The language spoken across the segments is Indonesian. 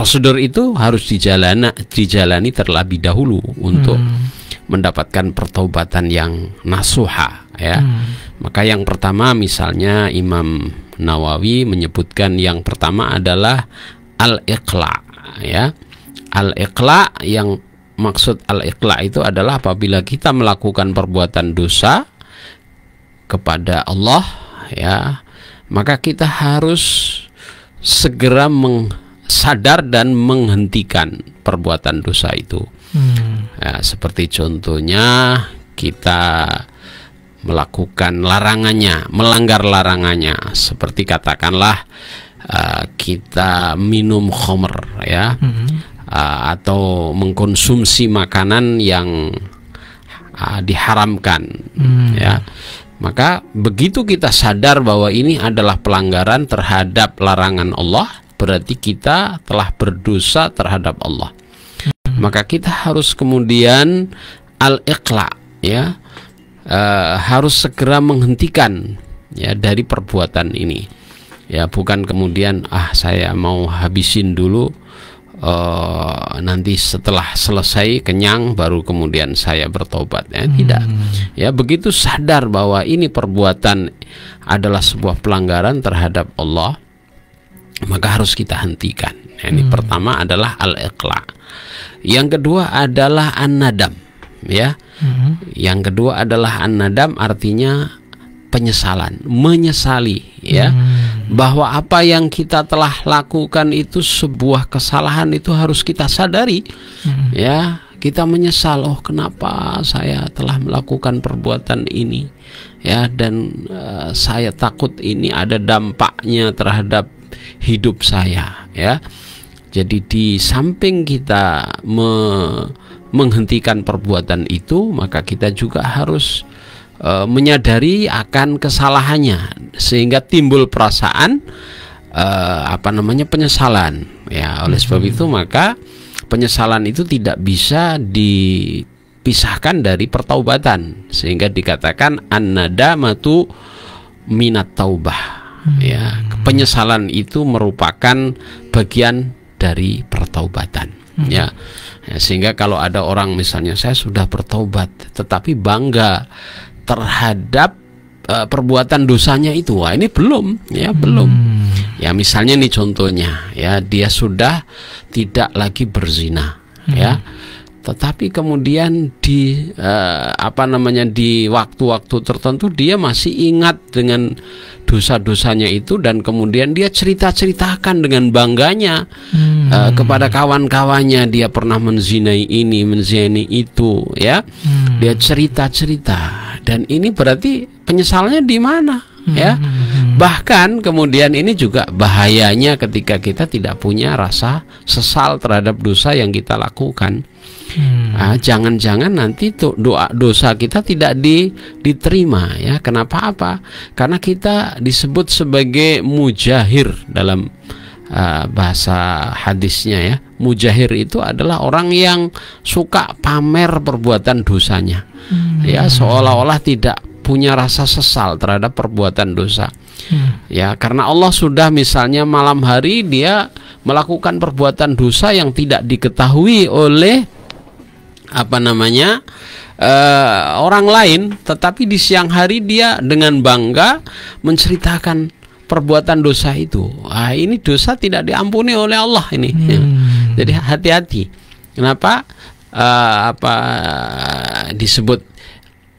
prosedur itu harus dijalana, dijalani terlebih dahulu untuk hmm. mendapatkan pertobatan yang nasuha ya. Hmm. Maka yang pertama misalnya Imam Nawawi menyebutkan yang pertama adalah al-iqla ya. Al-iqla yang maksud al-iqla itu adalah apabila kita melakukan perbuatan dosa kepada Allah ya, maka kita harus segera meng sadar dan menghentikan perbuatan dosa itu. Hmm. Ya, seperti contohnya kita melakukan larangannya, melanggar larangannya, seperti katakanlah uh, kita minum khomer ya, hmm. uh, atau mengkonsumsi makanan yang uh, diharamkan, hmm. ya. Maka begitu kita sadar bahwa ini adalah pelanggaran terhadap larangan Allah, berarti kita telah berdosa terhadap Allah. Hmm. Maka kita harus kemudian al-iqla ya. E, harus segera menghentikan ya dari perbuatan ini. Ya, bukan kemudian ah saya mau habisin dulu e, nanti setelah selesai kenyang baru kemudian saya bertobat ya hmm. tidak ya begitu sadar bahwa ini perbuatan adalah sebuah pelanggaran terhadap Allah maka harus kita hentikan. Nah, ini hmm. pertama adalah al-iqla. Yang kedua adalah an-nadam, ya. Hmm. Yang kedua adalah an-nadam artinya penyesalan, menyesali ya hmm. bahwa apa yang kita telah lakukan itu sebuah kesalahan itu harus kita sadari hmm. ya kita menyesal oh kenapa saya telah melakukan perbuatan ini ya dan uh, saya takut ini ada dampaknya terhadap hidup saya ya. Jadi di samping kita me menghentikan perbuatan itu, maka kita juga harus e, menyadari akan kesalahannya sehingga timbul perasaan e, apa namanya penyesalan. Ya, oleh hmm. sebab itu maka penyesalan itu tidak bisa dipisahkan dari pertaubatan sehingga dikatakan an-nadamatu minat taubah hmm. ya penyesalan itu merupakan bagian dari pertaubatan hmm. ya sehingga kalau ada orang misalnya saya sudah bertobat tetapi bangga terhadap uh, perbuatan dosanya itu wah ini belum ya hmm. belum ya misalnya nih contohnya ya dia sudah tidak lagi berzina hmm. ya tetapi kemudian di eh, apa namanya di waktu-waktu tertentu dia masih ingat dengan dosa-dosanya itu dan kemudian dia cerita-ceritakan dengan bangganya hmm. eh, kepada kawan-kawannya dia pernah menzinai ini menzinai itu ya hmm. dia cerita-cerita dan ini berarti penyesalnya di mana ya? hmm. ya Bahkan kemudian ini juga bahayanya ketika kita tidak punya rasa sesal terhadap dosa yang kita lakukan. Hmm. Ah, jangan-jangan hmm. nah, nanti doa dosa kita tidak di, diterima ya. Kenapa apa? Karena kita disebut sebagai mujahir dalam uh, bahasa hadisnya ya. Mujahir itu adalah orang yang suka pamer perbuatan dosanya. Hmm. Ya, seolah-olah tidak punya rasa sesal terhadap perbuatan dosa. Hmm. Ya, karena Allah sudah misalnya malam hari dia melakukan perbuatan dosa yang tidak diketahui oleh apa namanya? Uh, orang lain, tetapi di siang hari dia dengan bangga menceritakan perbuatan dosa itu. Ah, ini dosa tidak diampuni oleh Allah ini. Ya. Hmm. Ya. Jadi hati-hati. Kenapa? Uh, apa disebut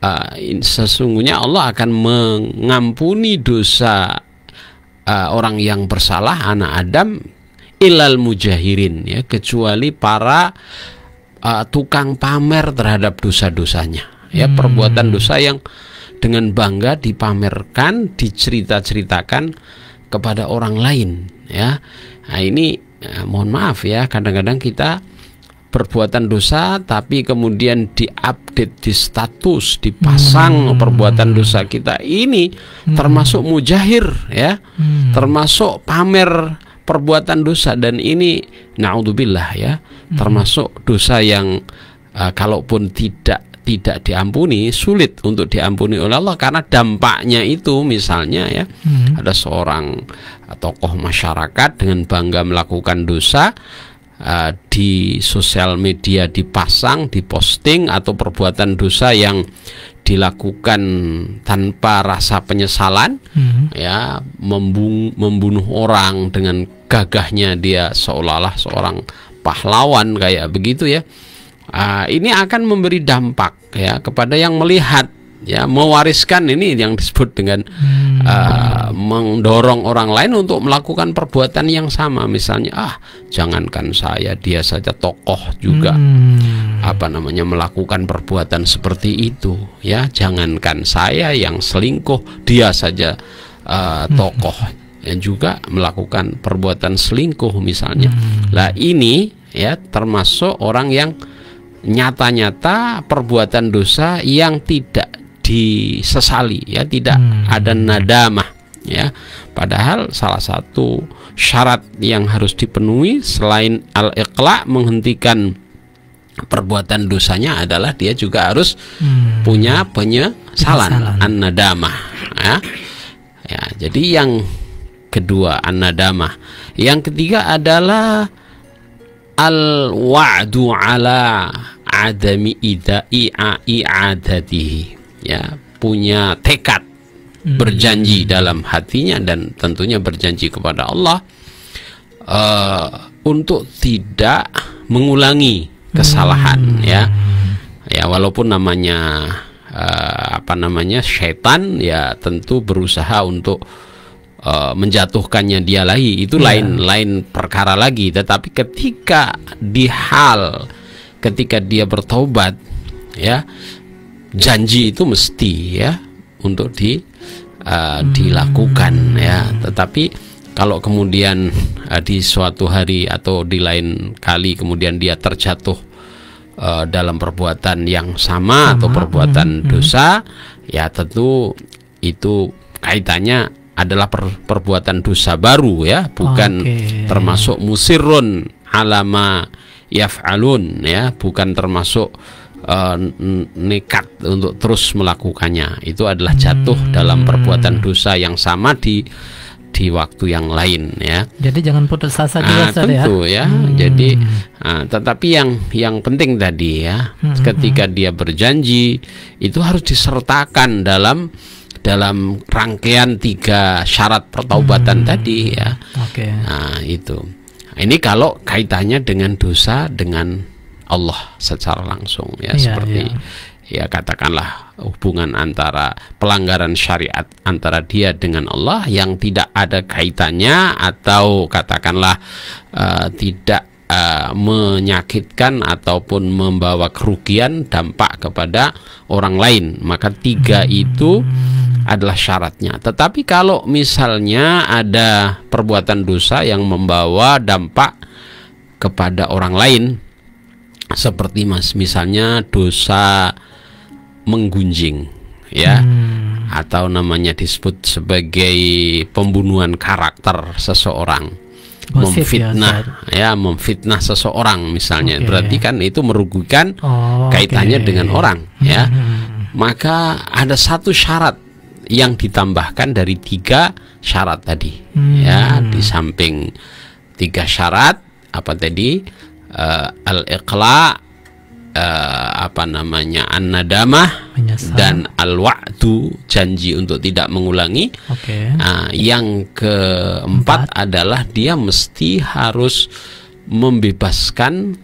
Ah, sesungguhnya Allah akan mengampuni dosa uh, orang yang bersalah anak Adam ilal mujahirin ya kecuali para uh, tukang pamer terhadap dosa-dosanya ya hmm. perbuatan dosa yang dengan bangga dipamerkan dicerita-ceritakan kepada orang lain ya nah ini uh, mohon maaf ya kadang-kadang kita perbuatan dosa tapi kemudian diupdate di status dipasang hmm. perbuatan dosa kita ini hmm. termasuk mujahir ya hmm. termasuk pamer perbuatan dosa dan ini naudzubillah ya hmm. termasuk dosa yang uh, kalaupun tidak tidak diampuni sulit untuk diampuni oleh Allah karena dampaknya itu misalnya ya hmm. ada seorang tokoh masyarakat dengan bangga melakukan dosa uh, di sosial media dipasang, diposting atau perbuatan dosa yang dilakukan tanpa rasa penyesalan, hmm. ya membung, membunuh orang dengan gagahnya dia seolah-olah seorang pahlawan kayak begitu ya. Uh, ini akan memberi dampak ya kepada yang melihat ya mewariskan ini yang disebut dengan hmm. uh, mendorong orang lain untuk melakukan perbuatan yang sama misalnya ah jangankan saya dia saja tokoh juga hmm. apa namanya melakukan perbuatan seperti itu ya jangankan saya yang selingkuh dia saja uh, tokoh hmm. yang juga melakukan perbuatan selingkuh misalnya hmm. lah ini ya termasuk orang yang nyata-nyata perbuatan dosa yang tidak disesali ya tidak hmm. ada nadamah ya padahal salah satu syarat yang harus dipenuhi selain al ikhla menghentikan perbuatan dosanya adalah dia juga harus hmm. punya penyesalan an-nadamah ya. ya jadi yang kedua an-nadamah yang ketiga adalah al-wa'du ala adami ida'i ya punya tekad hmm. berjanji dalam hatinya dan tentunya berjanji kepada Allah uh, untuk tidak mengulangi kesalahan hmm. ya ya walaupun namanya uh, apa namanya setan ya tentu berusaha untuk uh, menjatuhkannya dia lagi itu lain-lain ya. perkara lagi tetapi ketika di hal ketika dia bertobat ya janji itu mesti ya untuk di uh, dilakukan hmm. ya tetapi kalau kemudian uh, di suatu hari atau di lain kali kemudian dia terjatuh uh, dalam perbuatan yang sama, sama. atau perbuatan hmm. hmm. dosa ya tentu itu kaitannya adalah per, perbuatan dosa baru ya bukan okay. termasuk musirun alama yaf'alun ya bukan termasuk uh, nekat untuk terus melakukannya itu adalah jatuh hmm. dalam perbuatan dosa yang sama di di waktu yang lain ya. Jadi jangan putus asa juga nah, tentu ya. ya. Hmm. Jadi nah, tetapi yang yang penting tadi ya hmm. hmm ketika hmm. dia berjanji itu harus disertakan dalam dalam rangkaian tiga syarat pertaubatan hmm. tadi ya. Okay. Nah, itu. Ini kalau kaitannya dengan dosa dengan Allah secara langsung ya, ya seperti ya. ya katakanlah hubungan antara pelanggaran syariat antara dia dengan Allah yang tidak ada kaitannya atau katakanlah uh, tidak uh, menyakitkan ataupun membawa kerugian dampak kepada orang lain maka tiga hmm. itu adalah syaratnya. Tetapi kalau misalnya ada perbuatan dosa yang membawa dampak kepada orang lain, seperti mas misalnya dosa menggunjing ya hmm. atau namanya disebut sebagai pembunuhan karakter seseorang memfitnah ya, ya memfitnah seseorang misalnya okay. berarti kan itu merugikan oh, kaitannya okay. dengan orang hmm, ya hmm, hmm. maka ada satu syarat yang ditambahkan dari tiga syarat tadi ya. hmm. ya di samping tiga syarat apa tadi uh, al-iqla uh, apa namanya an-nadamah dan al waktu janji untuk tidak mengulangi. Okay. Uh, yang keempat Empat. adalah dia mesti harus membebaskan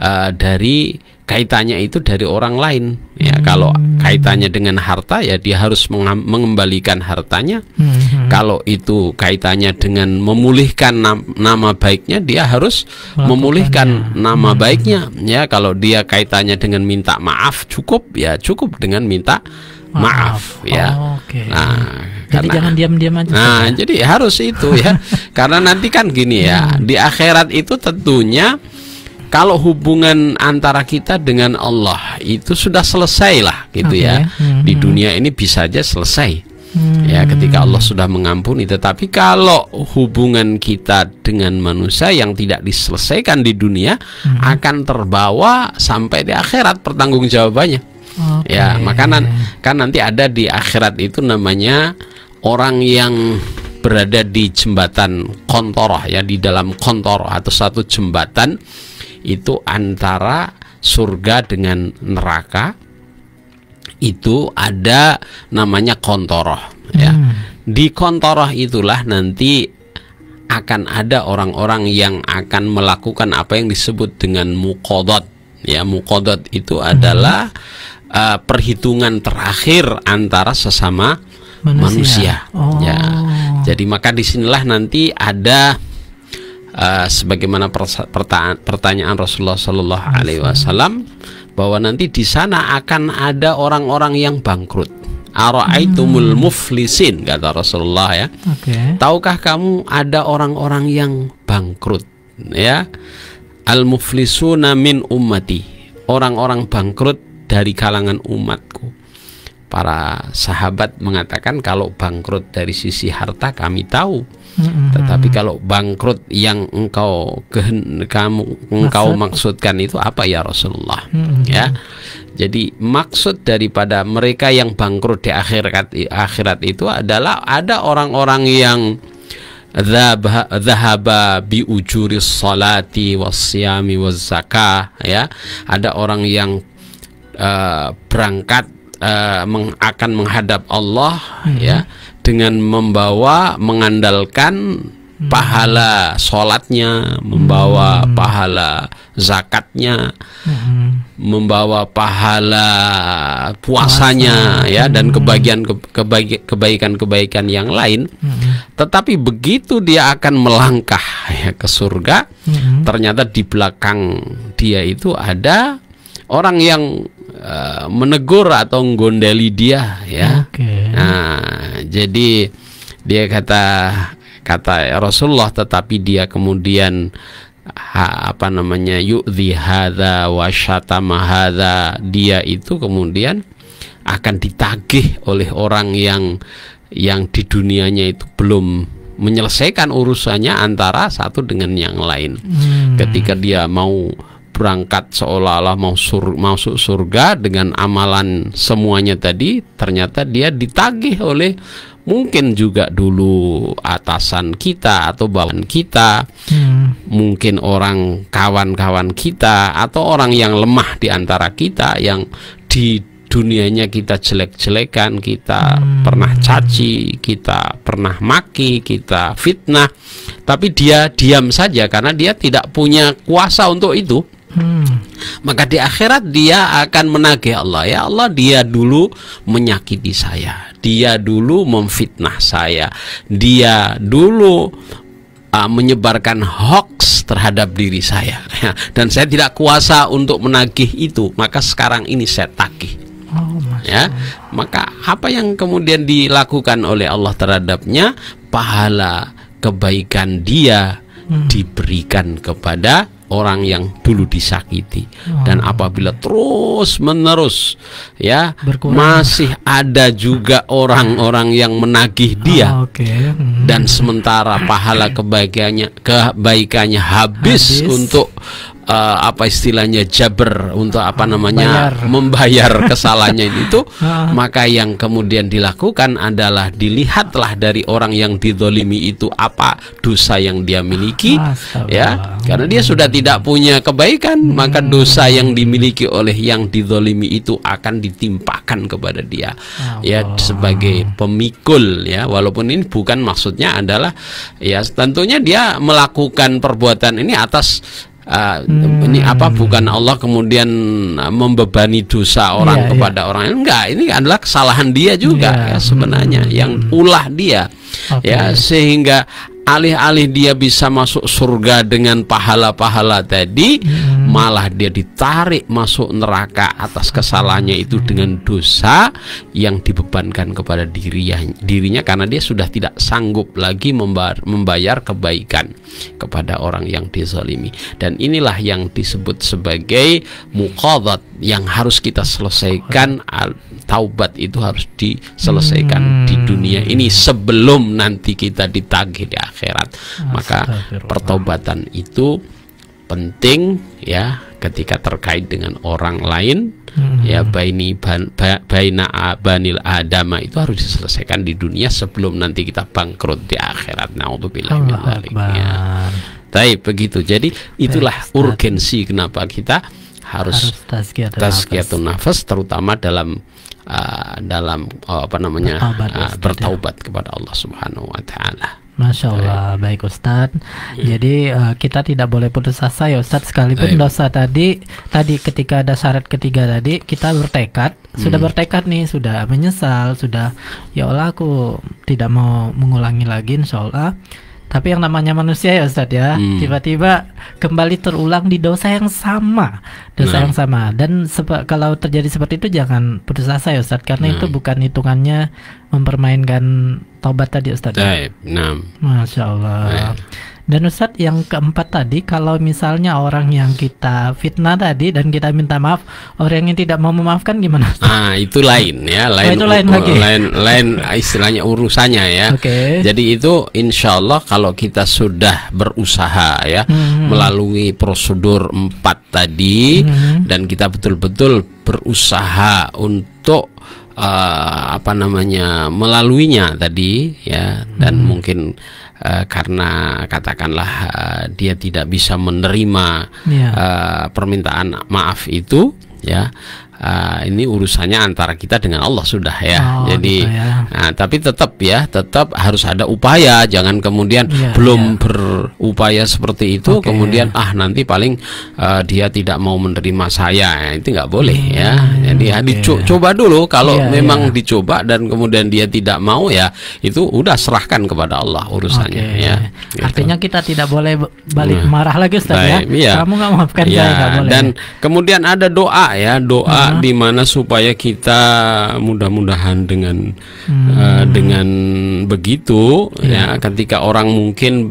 uh, dari kaitannya itu dari orang lain ya hmm. kalau kaitannya dengan harta ya dia harus mengembalikan hartanya hmm. kalau itu kaitannya dengan memulihkan nama, baiknya dia harus memulihkan nama hmm. baiknya ya kalau dia kaitannya dengan minta maaf cukup ya cukup dengan minta maaf, maaf ya oh, okay. nah jadi karena, jangan diam-diam aja. Nah, ya. jadi harus itu ya. karena nanti kan gini ya, hmm. di akhirat itu tentunya kalau hubungan antara kita dengan Allah itu sudah selesai lah gitu okay. ya. Hmm. Di hmm. dunia ini bisa aja selesai. Ya, hmm. Ya, ketika Allah sudah mengampuni, tetapi kalau hubungan kita dengan manusia yang tidak diselesaikan di dunia hmm. akan terbawa sampai di akhirat pertanggungjawabannya. Okay. Ya, makanan kan nanti ada di akhirat itu namanya orang yang berada di jembatan kontoroh ya di dalam kontoroh atau satu jembatan itu antara surga dengan neraka itu ada namanya kontoroh ya hmm. di kontoroh itulah nanti akan ada orang-orang yang akan melakukan apa yang disebut dengan mukodot ya mukodot itu hmm. adalah uh, perhitungan terakhir antara sesama manusia, manusia. Ya. Oh. ya jadi maka disinilah nanti ada uh, sebagaimana pertanyaan Rasulullah Shallallahu Alaihi Wasallam bahwa nanti di sana akan ada orang-orang yang bangkrut. hmm. muflisin kata Rasulullah ya. Okay. Tahukah kamu ada orang-orang yang bangkrut ya? Al muflisuna min ummati. Orang-orang bangkrut dari kalangan umatku para sahabat mengatakan kalau bangkrut dari sisi harta kami tahu tetapi kalau bangkrut yang engkau kehen, kamu engkau maksudkan itu apa ya Rasulullah mm-hmm. ya jadi maksud daripada mereka yang bangkrut di akhirat akhirat itu adalah ada orang-orang yang Zahaba bi ujuri salati wasyami wazakah ya ada orang yang uh, berangkat uh, meng, akan menghadap Allah hmm. ya dengan membawa mengandalkan hmm. pahala sholatnya, membawa hmm. pahala zakatnya, hmm. membawa pahala puasanya Puasa. ya hmm. dan kebagian kebaikan-kebaikan yang lain. Hmm. Tetapi begitu dia akan melangkah ya ke surga, hmm. ternyata di belakang dia itu ada orang yang Eh, menegur atau menggondeli dia ya. Okay. Nah, jadi dia kata kata Rasulullah tetapi dia kemudian ha, apa namanya yu'dhi hadza wa syatama hadza dia itu kemudian akan ditagih oleh orang yang yang di dunianya itu belum menyelesaikan urusannya antara satu dengan yang lain. Hmm. Ketika dia mau berangkat seolah-olah mau sur, masuk surga dengan amalan semuanya tadi ternyata dia ditagih oleh mungkin juga dulu atasan kita atau bawahan kita hmm. mungkin orang kawan-kawan kita atau orang yang lemah di antara kita yang di dunianya kita jelek-jelekan, kita hmm. pernah caci, kita pernah maki, kita fitnah. Tapi dia diam saja karena dia tidak punya kuasa untuk itu. Maka di akhirat dia akan menagih Allah ya Allah dia dulu menyakiti saya, dia dulu memfitnah saya, dia dulu uh, menyebarkan hoax terhadap diri saya ya, dan saya tidak kuasa untuk menagih itu maka sekarang ini saya tagih oh, ya maka apa yang kemudian dilakukan oleh Allah terhadapnya pahala kebaikan dia hmm. diberikan kepada orang yang dulu disakiti wow. dan apabila terus menerus ya Berkurang. masih ada juga orang-orang yang menagih dia oh, ah, okay. hmm. dan sementara pahala kebaikannya kebaikannya habis, habis. untuk uh, apa istilahnya jabber untuk apa ah, namanya membayar kesalahannya itu ah. maka yang kemudian dilakukan adalah dilihatlah dari orang yang didolimi itu apa dosa yang dia miliki Astaga. ya karena dia sudah tidak punya kebaikan hmm. maka dosa yang dimiliki oleh yang didolimi itu akan ditimpakan kepada dia ya, Allah. ya sebagai pemikul ya walaupun ini bukan maksudnya adalah ya tentunya dia melakukan perbuatan ini atas Uh, ini apa bukan Allah kemudian ah, membebani dosa orang yeah, iya. kepada yeah. orang lain enggak ini adalah kesalahan dia juga yeah. ya sebenarnya hmm. yang ulah dia okay. ya sehingga alih-alih dia bisa masuk surga dengan pahala-pahala tadi hmm malah dia ditarik masuk neraka atas kesalahannya itu dengan dosa yang dibebankan kepada dirinya dirinya karena dia sudah tidak sanggup lagi membayar, kebaikan kepada orang yang dizalimi dan inilah yang disebut sebagai muqadat yang harus kita selesaikan taubat itu harus diselesaikan hmm. di dunia ini sebelum nanti kita ditagih di akhirat maka pertobatan itu penting ya ketika terkait dengan orang lain hmm. ya baini ban, ba, baina banil adama itu harus diselesaikan di dunia sebelum nanti kita bangkrut di akhirat naudzubillah untuk ya. Tapi begitu. Jadi itulah Baik, urgensi kenapa kita harus, harus tazkiyatun nafas terutama dalam uh, dalam uh, apa namanya bertaubat, uh, bertaubat kepada Allah Subhanahu wa taala. Masya Allah, Ayo. baik Ustadz. Iya. Jadi uh, kita tidak boleh putus asa ya Ustadz. Sekalipun Ayo. dosa tadi, tadi ketika ada syarat ketiga tadi, kita bertekad, hmm. sudah bertekad nih, sudah menyesal, sudah ya Allah aku tidak mau mengulangi lagi Insya Allah tapi yang namanya manusia ya Ustadz ya, hmm. tiba-tiba kembali terulang di dosa yang sama, dosa nah. yang sama. Dan kalau terjadi seperti itu jangan putus asa ya Ustadz, karena nah. itu bukan hitungannya mempermainkan taubat tadi Ustadz. Taib, ya? Nah. Masya Allah. Nah. Dan Ustadz yang keempat tadi kalau misalnya orang yang kita fitnah tadi dan kita minta maaf orang yang tidak mau memaafkan gimana? Ustadz? Ah itu lain ya nah, lain oh, itu lain lagi lain lain istilahnya urusannya ya. Okay. Jadi itu insya Allah kalau kita sudah berusaha ya hmm. hmm. melalui prosedur empat tadi hmm, hmm. dan kita betul-betul berusaha untuk uh, apa namanya melaluinya tadi ya dan hmm. mungkin Eh, karena katakanlah uh, dia tidak bisa menerima yeah. Ya. uh, permintaan maaf itu ya uh, ini urusannya antara kita dengan Allah sudah ya. Oh, gitu Jadi gitu ya. Nah, tapi tetap ya, tetap harus ada upaya, jangan kemudian yeah, belum yeah. berupaya seperti itu okay, kemudian ah nanti paling uh, dia tidak mau menerima saya. Nah, itu nggak boleh hmm, ya. Iya, iya. Jadi ya, okay. coba dulu kalau yeah, memang yeah. dicoba dan kemudian dia tidak mau ya, itu udah serahkan kepada Allah urusannya okay. ya. Gitu. Artinya kita tidak boleh balik hmm. marah lagi Ustaz ya. Baik, ya. Iya. Kamu nggak maafkan ya. saya nggak boleh. Dan kemudian ada doa ya, doa di mana supaya kita mudah-mudahan dengan hmm. uh, dengan begitu yeah. ya ketika orang mungkin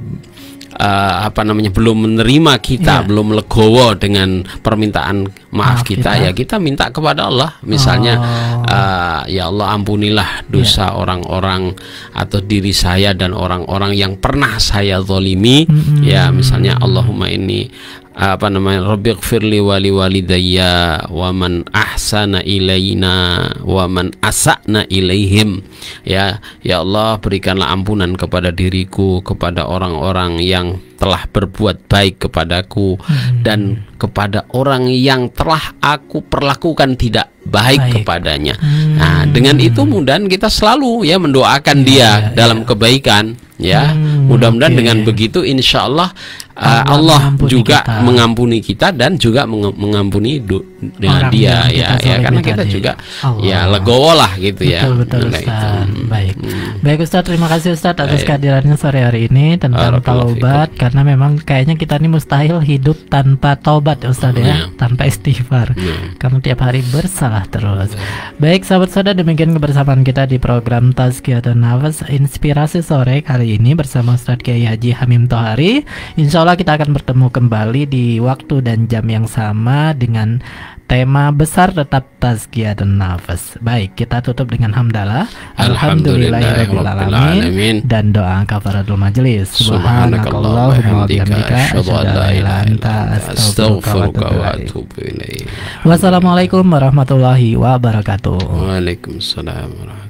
uh, apa namanya belum menerima kita, yeah. belum legowo dengan permintaan maaf kita, kita ya kita minta kepada Allah misalnya oh. uh, ya Allah ampunilah dosa ya. orang-orang yeah. atau diri saya dan orang-orang yang pernah saya zolimi mm -hmm. ya misalnya Allahumma ini eh, apa namanya firli wali walidayya wa man ahsana ilaina waman man asana ilayhim ya ya Allah berikanlah ampunan kepada diriku kepada orang-orang yang telah berbuat baik kepadaku hmm. dan kepada orang yang telah aku perlakukan tidak baik, baik. kepadanya. Hmm. Nah, dengan itu mudah kita selalu ya mendoakan ya, dia ya, dalam ya. kebaikan ya. Hmm, Mudah-mudahan okay. dengan begitu insya Allah Eh, Allah, Allah mengampuni juga kita. mengampuni kita dan juga mengampuni du, dengan Orang dia ya ya karena kita tadi. juga Allah. ya legowo lah gitu betul, ya betul Ustaz itu. Hmm. baik hmm. baik Ustaz terima kasih Ustaz atas kehadirannya sore hari ini tentang taubat karena memang kayaknya kita ini mustahil hidup tanpa taubat ya, Ustaz hmm. ya iya. tanpa istighfar hmm. kamu tiap hari bersalah terus iya. baik sahabat saudara demikian kebersamaan kita di program Tazkiyatun Nafas Inspirasi Sore kali ini bersama Ustaz Kiai Haji Hamim Tohari insyaallah Allah kita akan bertemu kembali di waktu dan jam yang sama dengan tema besar tetap dan nafas. Baik, kita tutup dengan hamdalah. Alhamdulillahirrahmanirrahim. Dan doa kafaratul majelis. Subhanakallahumma wabihamdika. Wassalamualaikum warahmatullahi wabarakatuh. Waalaikumsalam warahmatullahi wabarakatuh.